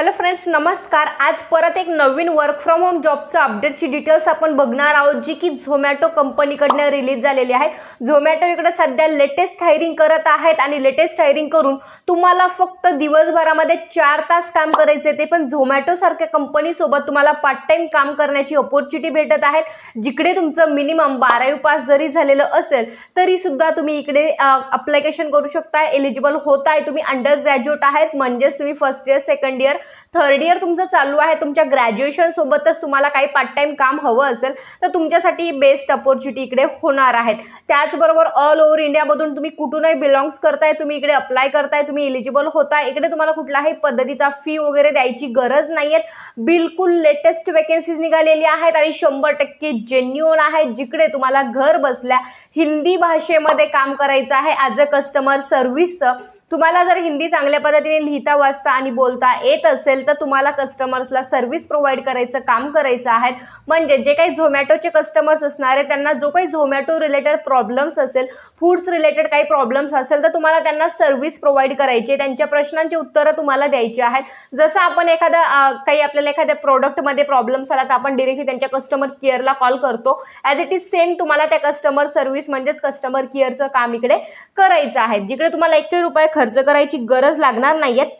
¡Hola! Friends नमस्कार आज परत एक नवीन वर्क फ्रॉम होम जॉबचं अपडेटची डिटेल्स आपण बघणार आहोत जी की झोमॅटो कंपनीकडनं रिलीज झालेली आहेत झोमॅटो इकडे सध्या लेटेस्ट हायरिंग करत आहेत आणि लेटेस्ट हायरिंग करून तुम्हाला फक्त दिवसभरामध्ये चार तास काम करायचे ते पण झोमॅटोसारख्या कंपनीसोबत तुम्हाला पार्ट टाईम काम करण्याची ऑपॉर्च्युनिटी भेटत आहेत जिकडे तुमचं मिनिमम बारावी पास जरी झालेलं असेल तरीसुद्धा तुम्ही इकडे अप्लिकेशन करू शकता एलिजिबल होत आहे तुम्ही अंडर ग्रॅज्युएट आहेत म्हणजेच तुम्ही first year second year third year तुमचं चालू आहे तुमच्या ग्रॅज्युएशनसोबतच तुम्हाला काही पार्ट टाइम काम हवं असेल तर तुमच्यासाठी बेस्ट अपॉर्च्युनिटी इकडे होणार आहेत त्याचबरोबर ऑल ओव्हर इंडियामधून तुम्ही कुठूनही बिलॉंग्स करताय तुम्ही इकडे अप्लाय करताय तुम्ही इलिजिबल होताय इकडे तुम्हाला कुठलाही पद्धतीचा फी वगैरे द्यायची गरज नाही आहेत बिलकुल लेटेस्ट वेकेन्सीज निघालेली आहेत आणि शंभर टक्के जेन्युअन आहेत जिकडे तुम्हाला घर बसल्या हिंदी भाषेमध्ये काम करायचं आहे ॲज अ कस्टमर सर्व्हिसचं तुम्हाला जर हिंदी चांगल्या पद्धतीने लिहिता वाचता आणि बोलता येत असेल तर तुम्हाला कस्टमर्सला सर्व्हिस प्रोव्हाइड करायचं काम करायचं आहे म्हणजे जे काही झोमॅटोचे कस्टमर्स असणार आहे त्यांना जो काही झोमॅटो रिलेटेड प्रॉब्लेम्स असेल फूड्स रिलेटेड काही प्रॉब्लेम्स असेल तर तुम्हाला त्यांना सर्व्हिस प्रोव्हाइड करायची त्यांच्या प्रश्नांची उत्तरं तुम्हाला द्यायची आहेत जसं आपण एखादा काही आपल्याला एखाद्या प्रोडक्टमध्ये प्रॉब्लेम्स आला तर आपण डिरेक्टली त्यांच्या कस्टमर केअरला कॉल करतो ॲज इट इज सेम तुम्हाला त्या कस्टमर सर्व्हिस म्हणजेच कस्टमर केअरचं काम इकडे करायचं आहे जिकडे तुम्हाला एकही रुपये खर्च करायची गरज लागणार नाही आहेत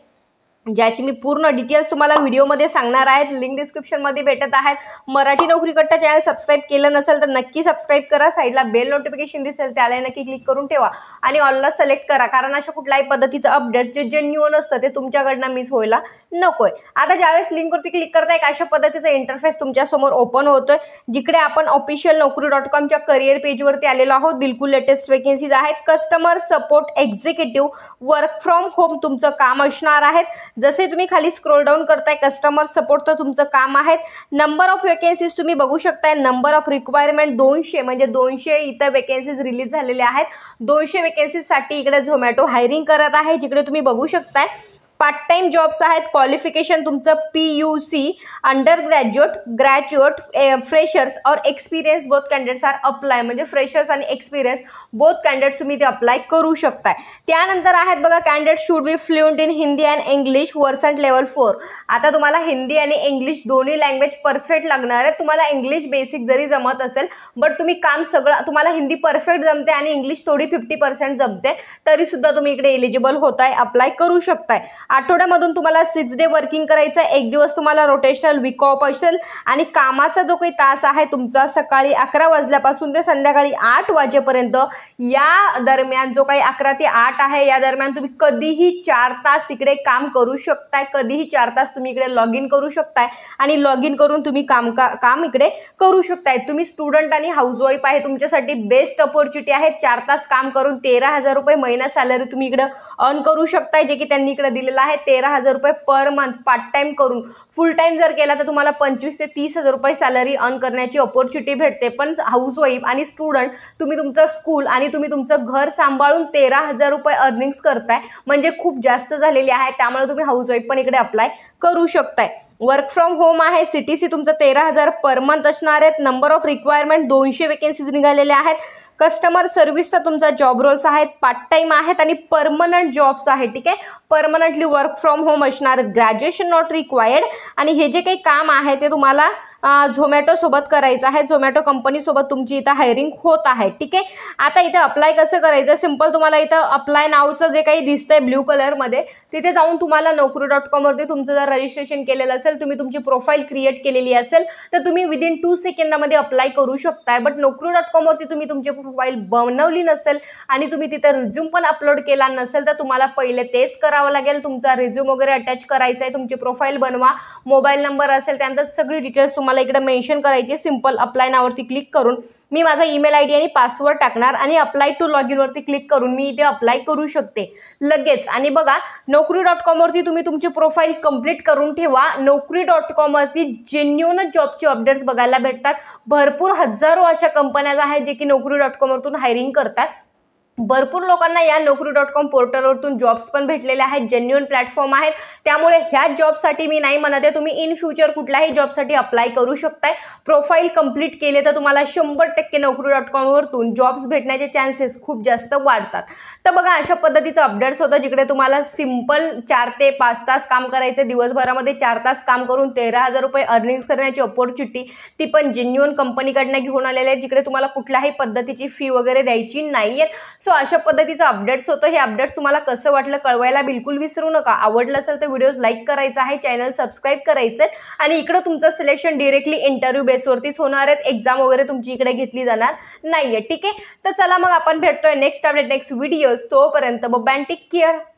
ज्याची मी पूर्ण डिटेल्स तुम्हाला व्हिडिओमध्ये सांगणार आहेत लिंक डिस्क्रिप्शनमध्ये भेटत आहेत मराठी नोकरी कट्टा चॅनल सबस्क्राईब केलं नसेल तर नक्की सबस्क्राईब करा साईडला बेल नोटिफिकेशन दिसेल त्याला नक्की क्लिक करून ठेवा आणि ऑलला सिलेक्ट करा कारण अशा कुठल्याही पद्धतीचं अपडेट जे जेन्युअन असतं ते तुमच्याकडनं मिस होईल नकोय आता ज्यावेळेस लिंकवरती क्लिक करता एक अशा पद्धतीचा इंटरफेस तुमच्यासमोर ओपन होतोय जिकडे आपण ऑफिशियल नोकरी डॉट कॉमच्या करिअर पेजवरती आलेलो आहोत बिलकुल लेटेस्ट वेकेन्सीज आहेत customer support executive work from home तुमचं काम असणार आहेत जसे तुम्ही खाली स्क्रोल डाऊन करताय कस्टमर सपोर्ट सपोर्टचं तुमचं काम आहेत नंबर ऑफ वेकेन्सीज तुम्ही बघू शकताय नंबर ऑफ रिक्वायरमेंट दोनशे म्हणजे दोनशे इतर वेकेन्सीज रिलीज झालेल्या आहेत दोनशे वेकेन्सीजसाठी इकडे झोमॅटो हायरिंग करत आहे जिकडे तुम्ही बघू शकताय पार्ट टाइम जॉब्स आहेत क्वालिफिकेशन तुमचं P U C undergraduate graduate freshers और experience both candidates are apply म्हणजे फ्रेशर्स आणि एक्सपिरियन्स बोथ कॅन्डिडेट्स तुम्ही ते अप्लाय करू शकताय त्यानंतर आहेत बघा candidate should be fluent in Hindi and English versant level four आता तुम्हाला हिंदी आणि इंग्लिश दोन्ही लँग्वेज परफेक्ट लागणार आहे तुम्हाला इंग्लिश बेसिक जरी जमत असेल बट तुम्ही काम सगळं तुम्हाला हिंदी परफेक्ट जमते आणि इंग्लिश थोडी फिफ्टी पर्सेंट जमते तरीसुद्धा तुम्ही इकडे एलिजिबल होताय अप्लाय करू शकताय आठवड्यामधून तुम्हाला सिक्स डे वर्किंग करायचं आहे एक दिवस तुम्हाला रोटेशनल वीक ऑफ असेल आणि कामाचा जो काही तास आहे तुमचा सकाळी अकरा वाजल्यापासून ते संध्याकाळी आठ वाजेपर्यंत या दरम्यान जो काही अकरा ते आठ आहे या दरम्यान तुम्ही कधीही चार तास इकडे काम करू शकताय कधीही चार तास तुम्ही इकडे लॉग इन करू शकताय आणि लॉग इन करून तुम्ही काम का काम इकडे करू शकताय तुम्ही स्टुडंट आणि हाऊसवाईफ आहे तुमच्यासाठी बेस्ट अपॉर्च्युनिटी आहे चार तास काम करून तेरा हजार रुपये महिना सॅलरी तुम्ही इकडे अर्न करू शकताय जे की त्यांनी इकडे दिलेलं केलेला आहे तेरा हजार रुपये पर मंथ पार्ट टाइम करून फुल टाइम जर केला तर तुम्हाला पंचवीस ते तीस हजार रुपये सॅलरी अर्न करण्याची ऑपॉर्च्युनिटी भेटते पण वाईफ आणि स्टुडंट तुम्ही तुमचं स्कूल आणि तुम्ही तुमचं घर सांभाळून तेरा हजार रुपये अर्निंग्स करताय म्हणजे खूप जास्त झालेली आहे त्यामुळे तुम्ही वाईफ पण इकडे अप्लाय करू शकताय वर्क फ्रॉम होम आहे सी टी सी तुमचं तेरा हजार पर मंथ असणार आहेत नंबर ऑफ रिक्वायरमेंट दोनशे वेकेन्सीज निघालेल्या आहेत कस्टमर सर्व्हिसचा तुमचा जॉब रोल्स आहेत पार्ट टाईम आहेत आणि परमनंट जॉब्स आहेत ठीक आहे परमनंटली वर्क फ्रॉम होम असणार ग्रॅज्युएशन नॉट रिक्वायर्ड आणि हे जे काही काम आहे ते तुम्हाला झोमॅटोसोबत करायचं आहे झोमॅटो कंपनीसोबत तुमची इथं हायरिंग होत आहे ठीक आहे आता इथे अप्लाय कसं करायचं सिम्पल तुम्हाला इथं अप्लाय नावचं जे काही दिसतंय ब्ल्यू कलरमध्ये तिथे जाऊन तुम्हाला नोकरी डॉट कॉमवरती तुमचं जर रजिस्ट्रेशन केलेलं असेल तुम्ही तुमची प्रोफाईल क्रिएट केलेली असेल तर तुम्ही विदिन टू सेकंदामध्ये अप्लाय करू शकताय बट नोकरी डॉट कॉमवरती तुम्ही तुमची प्रोफाईल बनवली नसेल आणि तुम्ही तिथे रिझ्यूम पण अपलोड केला नसेल तर तुम्हाला पहिले तेच करावं लागेल तुमचा रिझ्यूम वगैरे अटॅच करायचा आहे तुमची प्रोफाईल बनवा मोबाईल नंबर असेल त्यानंतर सगळी डिटेल्स तुम्हाला तुम्हाला इकडे मेन्शन करायची सिम्पल अप्लाय नावरती क्लिक करून मी माझा ईमेल आय डी आणि पासवर्ड टाकणार आणि अप्लाय टू लॉग इनवरती क्लिक करून मी इथे अप्लाय करू शकते लगेच आणि बघा नोकरी डॉट कॉमवरती तुम्ही तुमची प्रोफाईल कंप्लीट करून ठेवा नोकरी डॉट कॉमवरती जेन्युनच जॉबचे अपडेट्स बघायला भेटतात भरपूर हजारो अशा कंपन्याज आहेत जे की नोकरी डॉट कॉमवरतून हायरिंग करतात भरपूर लोकांना या नोकरी डॉट कॉम पोर्टलवरून जॉब्स पण भेटलेले आहेत जेन्युअन प्लॅटफॉर्म आहेत त्यामुळे ह्या जॉबसाठी मी नाही म्हणत आहे तुम्ही इन फ्युचर कुठल्याही जॉबसाठी अप्लाय करू शकताय प्रोफाईल कंप्लीट केले तर तुम्हाला शंभर टक्के नोकरी डॉट कॉमवरतून जॉब्स भेटण्याचे चान्सेस खूप जास्त वाढतात तर बघा अशा पद्धतीचं अपडेट्स होतं जिकडे तुम्हाला सिम्पल चार ते पाच तास काम करायचे दिवसभरामध्ये चार तास काम करून तेरा हजार रुपये अर्निंग्स करण्याची अपॉर्च्युनिटी ती पण जेन्युअन कंपनीकडनं घेऊन आलेली आहे जिकडे तुम्हाला कुठल्याही पद्धतीची फी वगैरे द्यायची नाही आहेत सो अशा पद्धतीचं अपडेट्स होतं हे अपडेट्स तुम्हाला कसं वाटलं कळवायला बिलकुल विसरू नका आवडलं असेल तर व्हिडिओज लाईक करायचं आहे चॅनल सबस्क्राईब करायचं आहे आणि इकडं तुमचं सिलेक्शन डिरेक्टली इंटरव्ह्यू बेसवरतीच होणार आहेत एक्झाम वगैरे तुमची इकडे घेतली जाणार नाही ठीक आहे तर चला मग आपण भेटतोय नेक्स्ट अपडेट नेक्स्ट व्हिडिओज तोपर्यंत बँटिक केअर